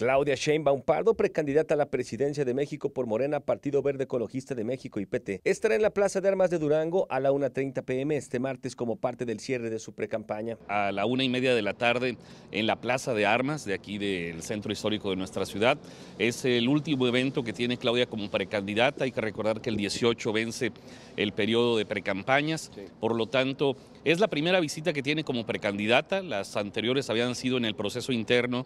Claudia Sheinbaum Pardo, precandidata a la presidencia de México por Morena, Partido Verde Ecologista de México y PT, estará en la Plaza de Armas de Durango a la 1.30 pm este martes como parte del cierre de su precampaña. A la una y media de la tarde en la Plaza de Armas de aquí del centro histórico de nuestra ciudad. Es el último evento que tiene Claudia como precandidata. Hay que recordar que el 18 vence el periodo de precampañas. Por lo tanto, es la primera visita que tiene como precandidata. Las anteriores habían sido en el proceso interno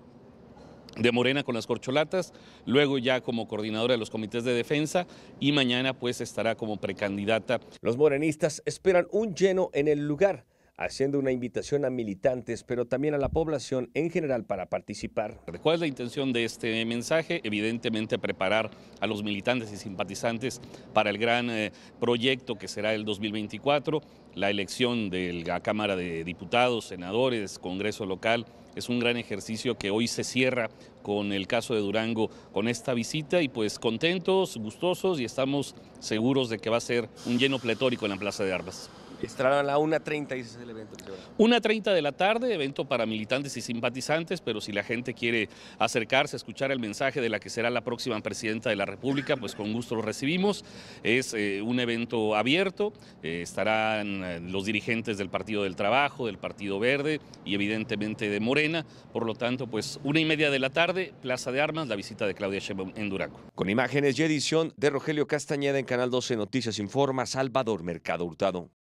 de Morena con las corcholatas, luego ya como coordinadora de los comités de defensa y mañana pues estará como precandidata. Los morenistas esperan un lleno en el lugar haciendo una invitación a militantes, pero también a la población en general para participar. ¿Cuál es la intención de este mensaje? Evidentemente preparar a los militantes y simpatizantes para el gran eh, proyecto que será el 2024, la elección de la Cámara de Diputados, senadores, Congreso local. Es un gran ejercicio que hoy se cierra con el caso de Durango, con esta visita y pues contentos, gustosos y estamos seguros de que va a ser un lleno pletórico en la Plaza de Armas. Estará a la 1.30, ese el evento. 1.30 de la tarde, evento para militantes y simpatizantes, pero si la gente quiere acercarse a escuchar el mensaje de la que será la próxima presidenta de la República, pues con gusto lo recibimos. Es eh, un evento abierto, eh, estarán eh, los dirigentes del Partido del Trabajo, del Partido Verde y evidentemente de Morena. Por lo tanto, pues una y media de la tarde, Plaza de Armas, la visita de Claudia Sheinbaum en Durango. Con imágenes y edición de Rogelio Castañeda en Canal 12 Noticias Informa, Salvador Mercado Hurtado.